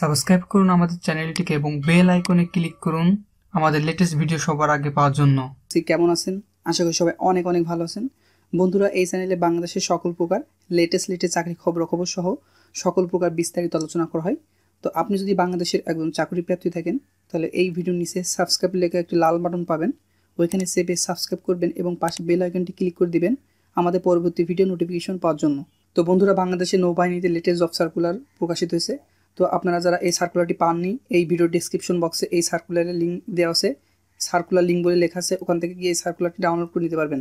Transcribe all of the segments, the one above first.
subscribe করুন আমাদের চ্যানেলটিকে এবং বেল আইকনে ক্লিক করুন আমাদের লেটেস্ট ভিডিও সবার আগে পাওয়ার জন্য কেমন আছেন আশা করি সবাই অনেক অনেক ভালো আছেন বন্ধুরা এই চ্যানেলে বাংলাদেশের সকল প্রকার লেটেস্ট লেটেস্ট চাকরি খবর খবর সহ সকল প্রকার বিস্তারিত আলোচনা করা হয় তো আপনি যদি বাংলাদেশের একজন চাকরি প্রার্থী থাকেন তাহলে এই ভিডিওর নিচে সাবস্ক্রাইব লেখা একটি লাল বাটন পাবেন ওইখানে সেভে সাবস্ক্রাইব করবেন এবং পাশে বেল আইকনটি ক্লিক করে দিবেন আমাদের পরবর্তী ভিডিও নোটিফিকেশন পাওয়ার জন্য তো বন্ধুরা বাংলাদেশের নৌবাহিনীতে লেটেস্ট জব সার্কুলার প্রকাশিত হয়েছে তো আপনারা যারা এই সার্কুলারটি পাননি এই ভিডিও ডিসক্রিপশন বক্সে এই সার্কুলারের লিঙ্ক দেওয়া আছে সার্কুলার লিঙ্ক বলে লেখা আছে ওখান থেকে গিয়ে এই সার্কুলারটি ডাউনলোড করে নিতে পারবেন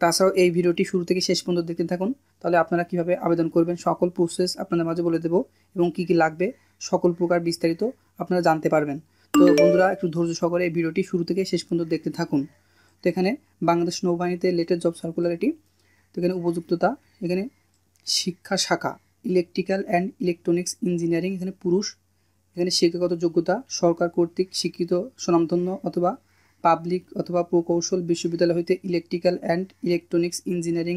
তাছাড়াও এই ভিডিওটি শুরু থেকে শেষ পর্যন্ত দেখতে থাকুন তাহলে আপনারা কিভাবে আবেদন করবেন সকল প্রসেস আপনাদের মাঝে বলে দেবো এবং কি কি লাগবে সকল প্রকার বিস্তারিত আপনারা জানতে পারবেন তো বন্ধুরা একটু ধৈর্য সহকারে এই ভিডিওটি শুরু থেকে শেষ পর্যন্ত দেখতে থাকুন তো এখানে বাংলাদেশ নৌবাহিনীতে লেটেস্ট জব সার্কুলার এটি তো এখানে উপযুক্ততা এখানে শিক্ষা শাখা ইলেকট্রিক্যাল অ্যান্ড ইলেকট্রনিক্স ইঞ্জিনিয়ারিং এখানে পুরুষ এখানে শিক্ষাগত যোগ্যতা সরকার কর্তৃক শিক্ষিত স্বনামধন্য অথবা পাবলিক অথবা প্রকৌশল বিশ্ববিদ্যালয় হইতে ইলেকট্রিক্যাল অ্যান্ড ইলেকট্রনিক্স ইঞ্জিনিয়ারিং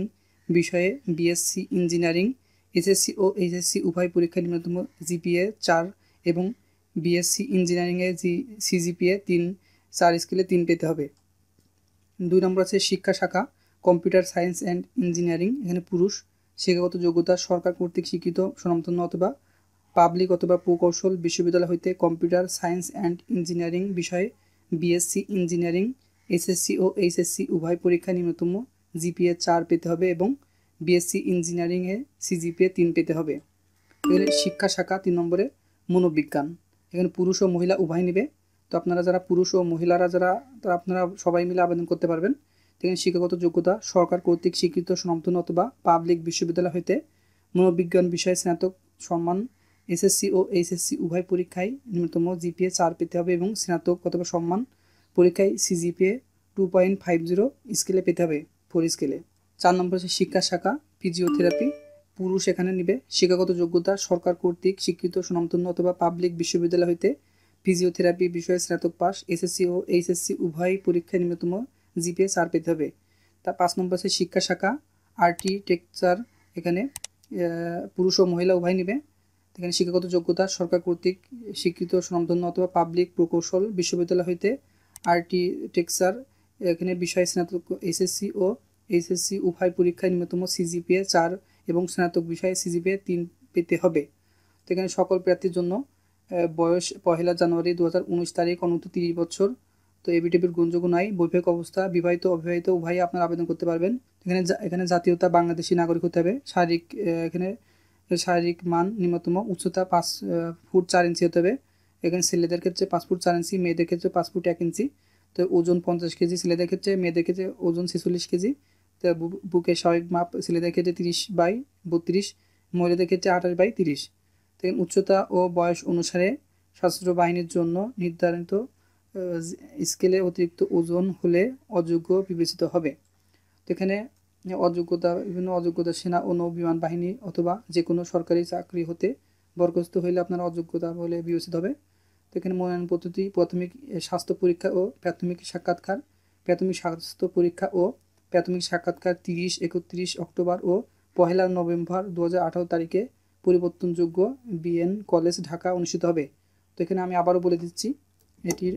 বিষয়ে বিএসসি ইঞ্জিনিয়ারিং এসএসসি ও এইচএসসি উভয় পরীক্ষায় ন্যূনতম জিপিএ চার এবং বিএসসি ইঞ্জিনিয়ারিংয়ে জি সিজিপিএ তিন চার স্কেলে তিন পেতে হবে দুই নম্বর আছে শিক্ষা শাখা কম্পিউটার সায়েন্স অ্যান্ড ইঞ্জিনিয়ারিং এখানে পুরুষ শিক্ষাগত যোগ্যতা সরকার কর্তৃক স্বীকৃত সুনামধন্য অথবা পাবলিক অথবা প্রকৌশল বিশ্ববিদ্যালয় হইতে কম্পিউটার সায়েন্স অ্যান্ড ইঞ্জিনিয়ারিং বিষয়ে বিএসসি ইঞ্জিনিয়ারিং এসএসসি ও এইচএসসি উভয় পরীক্ষা নিম্নতম জিপিএ চার পেতে হবে এবং বিএসসি ইঞ্জিনিয়ারিংয়ে সিজিপিএ তিন পেতে হবে এখানে শিক্ষা শাখা তিন নম্বরে মনোবিজ্ঞান এখানে পুরুষ ও মহিলা উভয় নেবে তো আপনারা যারা পুরুষ ও মহিলারা যারা তারা আপনারা সবাই মিলে আবেদন করতে পারবেন তিনি শিক্ষাগত যোগ্যতা সরকার কর্তৃক স্বীকৃত সমর্থন অথবা পাবলিক বিশ্ববিদ্যালয় হইতে মনোবিজ্ঞান বিষয়ে স্নাতক সম্মান এসএসসি ও এইচএসসি উভয় পরীক্ষায় ন্যূনতম জিপিএ চার পেতে হবে এবং স্নাতক অথবা সম্মান পরীক্ষায় CGPA two point five zero স্কেলে পেতে হবে ফোর স্কেলে চার নম্বর হচ্ছে শিক্ষা শাখা ফিজিওথেরাপি পুরুষ এখানে নিবে শিক্ষাগত যোগ্যতা সরকার কর্তৃক স্বীকৃত সুনামধন্য অথবা পাবলিক বিশ্ববিদ্যালয় হইতে ফিজিওথেরাপি বিষয়ে স্নাতক পাস এসএসসি ও এইচএসসি উভয় পরীক্ষায় ন্যূনতম জিপিএ চার পেতে হবে তা পাঁচ নম্বর আছে শিক্ষা শাখা আরটি এখানে পুরুষ ও মহিলা উভয় নেবে এখানে শিক্ষাগত যোগ্যতা সরকার কর্তৃক স্বীকৃত স্বনামধন্য অথবা পাবলিক প্রকৌশল বিশ্ববিদ্যালয় হইতে আরটি এখানে বিষয় স্নাতক এসএসসি ও এইচএসসি উভয় পরীক্ষায় ন্যূনতম সিজিপিএ চার এবং স্নাতক বিষয়ে সিজিপিএ তিন পেতে হবে তো এখানে সকল প্রার্থীর জন্য বয়স পহেলা জানুয়ারি দু তারিখ অনন্ত তিরিশ বছর তো এবিটিপির গুণযোগ্য নাই বৈবাহিক অবস্থা বিবাহিত অবিবাহিত উভয়ই আপনার আবেদন করতে পারবেন এখানে এখানে জাতীয়তা বাংলাদেশি নাগরিক হতে হবে শারীরিক এখানে শারীরিক মান নিম্নতম উচ্চতা পাঁচ ফুট চার ইঞ্চি হতে হবে এখানে ছেলেদের ক্ষেত্রে পাঁচ ফুট চার ইঞ্চি মেয়েদের ক্ষেত্রে পাঁচ ফুট এক ইঞ্চি তো ওজন পঞ্চাশ কেজি ছেলেদের ক্ষেত্রে মেয়েদের ক্ষেত্রে ওজন ছেচল্লিশ কেজি তো বুকের স্বাভাবিক মাপ ছেলেদের ক্ষেত্রে তিরিশ বাই বত্রিশ মহিলাদের ক্ষেত্রে আঠাশ বাই তিরিশ তো উচ্চতা ও বয়স অনুসারে সশস্ত্র বাহিনীর জন্য নির্ধারিত স্কেলে অতিরিক্ত ওজন হলে অযোগ্য বিবেচিত হবে এখানে অযোগ্যতা বিভিন্ন অযোগ্যতা সেনা ও নৌ বিমান বাহিনী অথবা যে কোনো সরকারি চাকরি হতে বরখাস্ত হইলে আপনার অযোগ্যতা বলে বিবেচিত হবে এখানে মনোনয়ন পদ্ধতি প্রাথমিক স্বাস্থ্য পরীক্ষা ও প্রাথমিক সাক্ষাৎকার প্রাথমিক স্বাস্থ্য পরীক্ষা ও প্রাথমিক সাক্ষাৎকার তিরিশ একত্রিশ অক্টোবর ও পহেলা নভেম্বর দু হাজার তারিখে পরিবর্তনযোগ্য বিএন কলেজ ঢাকা অনুষ্ঠিত হবে তো এখানে আমি আবারও বলে দিচ্ছি এটির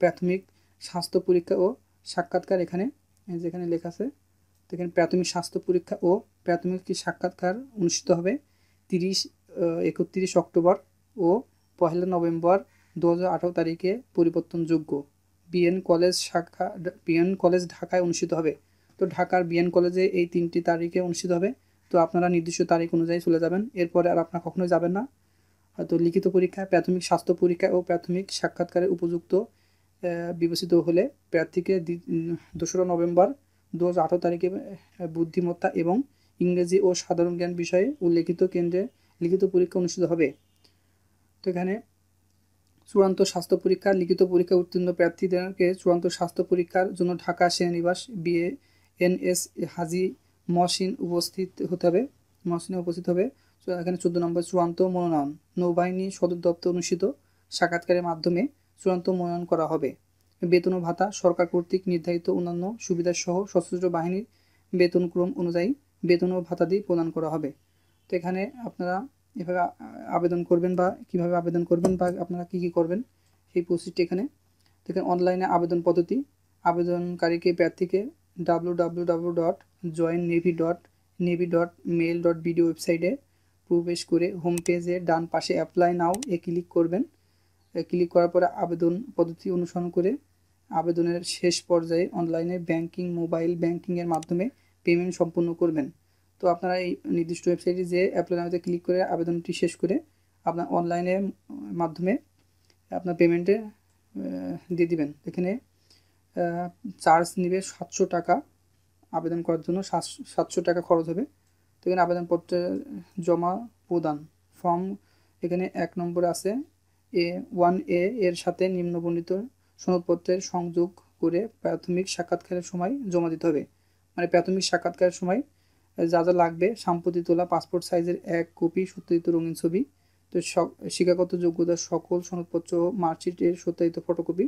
প্রাথমিক স্বাস্থ্য পরীক্ষা ও সাক্ষাৎকার এখানে যেখানে লেখা আছে এখানে প্রাথমিক স্বাস্থ্য পরীক্ষা ও প্রাথমিক একটি সাক্ষাৎকার অনুষ্ঠিত হবে তিরিশ একত্রিশ অক্টোবর ও পহেলা নভেম্বর দু তারিখে পরিবর্তনযোগ্য বিএন কলেজ শাখা বিএন কলেজ ঢাকায় অনুষ্ঠিত হবে তো ঢাকার বিএন কলেজে এই তিনটি তারিখে অনুষ্ঠিত হবে তো আপনারা নির্দিষ্ট তারিখ অনুযায়ী চলে যাবেন এরপরে আর আপনারা কখনো যাবেন না তো লিখিত পরীক্ষা প্রাথমিক স্বাস্থ্য পরীক্ষা ও প্রাথমিক সাক্ষাৎকারে উপযুক্ত বিবেচিত হলে প্রার্থীকে দোসরা নভেম্বর দু তারিখে বুদ্ধিমত্তা এবং ইংরেজি ও সাধারণ জ্ঞান বিষয়ে উল্লেখিত কেন্দ্রে লিখিত পরীক্ষা অনুষ্ঠিত হবে তো এখানে চূড়ান্ত স্বাস্থ্য পরীক্ষা লিখিত পরীক্ষা উত্তীর্ণ প্রার্থীদেরকে চূড়ান্ত স্বাস্থ্য পরীক্ষার জন্য ঢাকা সেনানিবাস বিএ এস হাজি মহসিন উপস্থিত হতে হবে মহসিনে উপস্থিত হবে এখানে চোদ্দ নম্বর চূড়ান্ত মনোনয়ন নৌবাহিনী সদর দপ্তর অনুষ্ঠিত সাক্ষাৎকারের মাধ্যমে চূড়ান্ত মনোনয়ন করা হবে বেতন ও ভাতা সরকার কর্তৃক নির্ধারিত অন্যান্য সুবিধাসহ সশস্ত্র বাহিনীর বেতনক্রম অনুযায়ী বেতন ও দিয়ে প্রদান করা হবে তো এখানে আপনারা এভাবে আবেদন করবেন বা কিভাবে আবেদন করবেন বা আপনারা কি কি করবেন সেই প্রসিডটি এখানে দেখেন অনলাইনে আবেদন পদ্ধতি আবেদনকারীকে প্রার্থীকে W W W dot join navy dot navy dot mil dot BD ওয়েবসাইটে প্রবেশ করে হোম পেজের ডান পাশে অ্যাপ্লাই নাও এ ক্লিক করবেন ক্লিক করার পরে আবেদন পদ্ধতি অনুসরণ করে আবেদনের শেষ পর্যায়ে অনলাইনে ব্যাংকিং মোবাইল ব্যাংকিংয়ের মাধ্যমে পেমেন্ট সম্পূর্ণ করবেন তো আপনারা এই নির্দিষ্ট ওয়েবসাইটে যে অ্যাপ্লাই নাওতে ক্লিক করে আবেদনটি শেষ করে আপনার অনলাইনে মাধ্যমে আপনার পেমেন্টে দিয়ে দিবেন এখানে চার্জ নেবে সাতশো টাকা আবেদন করার জন্য সাতশো টাকা খরচ হবে তো এখানে আবেদনপত্রের জমা প্রদান ফর্ম এখানে এক নম্বর আছে এ ওয়ান এ এর সাথে নিম্নবর্ণিত সনদপত্রের সংযোগ করে প্রাথমিক সাক্ষাৎকারের সময় জমা দিতে হবে মানে প্রাথমিক সাক্ষাৎকারের সময় যা যা লাগবে সাম্প্রতি তোলা পাসপোর্ট সাইজের এক কপি সত্যায়িত রঙিন ছবি তো শিক্ষাগত যোগ্যতা সকল সনদপত্র মার্কশিটের সত্যায়িত ফটোকপি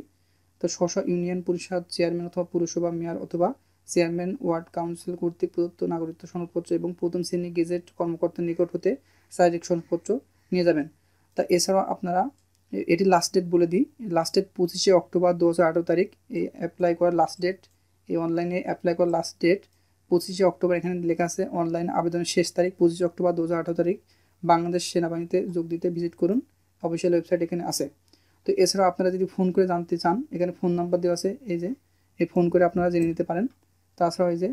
তো স্ব ইউনিয়ন পরিষদ চেয়ারম্যান অথবা পুরসভা মেয়র অথবা চেয়ারম্যান ওয়ার্ড কাউন্সিল কর্তৃক প্রদত্ত নাগরিকত্ব সনদপত্র এবং প্রথম শ্রেণী গেজেট কর্মকর্তার নিকট হতে শারীরিক সনদপত্র নিয়ে যাবেন তা এছাড়াও আপনারা এটি লাস্ট ডেট বলে দিই লাস্ট ডেট পঁচিশে অক্টোবর দু হাজার আঠেরো তারিখ এই অ্যাপ্লাই করার লাস্ট ডেট এই অনলাইনে অ্যাপ্লাই করার লাস্ট ডেট পঁচিশে অক্টোবর এখানে লেখা আছে অনলাইন আবেদনের শেষ তারিখ পঁচিশে অক্টোবর দু হাজার আঠারো তারিখ বাংলাদেশ সেনাবাহিনীতে যোগ দিতে ভিজিট করুন অফিসিয়াল ওয়েবসাইট এখানে আছে তো এছাড়াও আপনারা যদি ফোন করে জানতে চান এখানে ফোন নাম্বার দেওয়া আছে এই যে এই ফোন করে আপনারা জেনে নিতে পারেন তাছাড়া ওই যে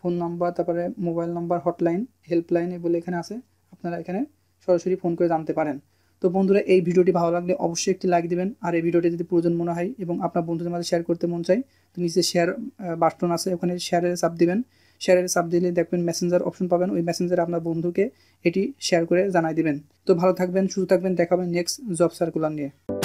ফোন নাম্বার তারপরে মোবাইল নাম্বার হটলাইন হেল্পলাইন এগুলো এখানে আছে আপনারা এখানে সরাসরি ফোন করে জানতে পারেন তো বন্ধুরা এই ভিডিওটি ভালো লাগলে অবশ্যই একটি লাইক দিবেন আর এই ভিডিওটি যদি প্রয়োজন মনে হয় এবং আপনার বন্ধুদের মাঝে শেয়ার করতে মন চায় তো নিচে শেয়ার বাটন আছে ওখানে শেয়ারের চাপ দিবেন শেয়ারের চাপ দিলে দেখবেন মেসেঞ্জার অপশন পাবেন ওই মেসেঞ্জারে আপনার বন্ধুকে এটি শেয়ার করে জানাই দিবেন তো ভালো থাকবেন শুধু থাকবেন দেখাবেন নেক্সট জব সার্কুলার নিয়ে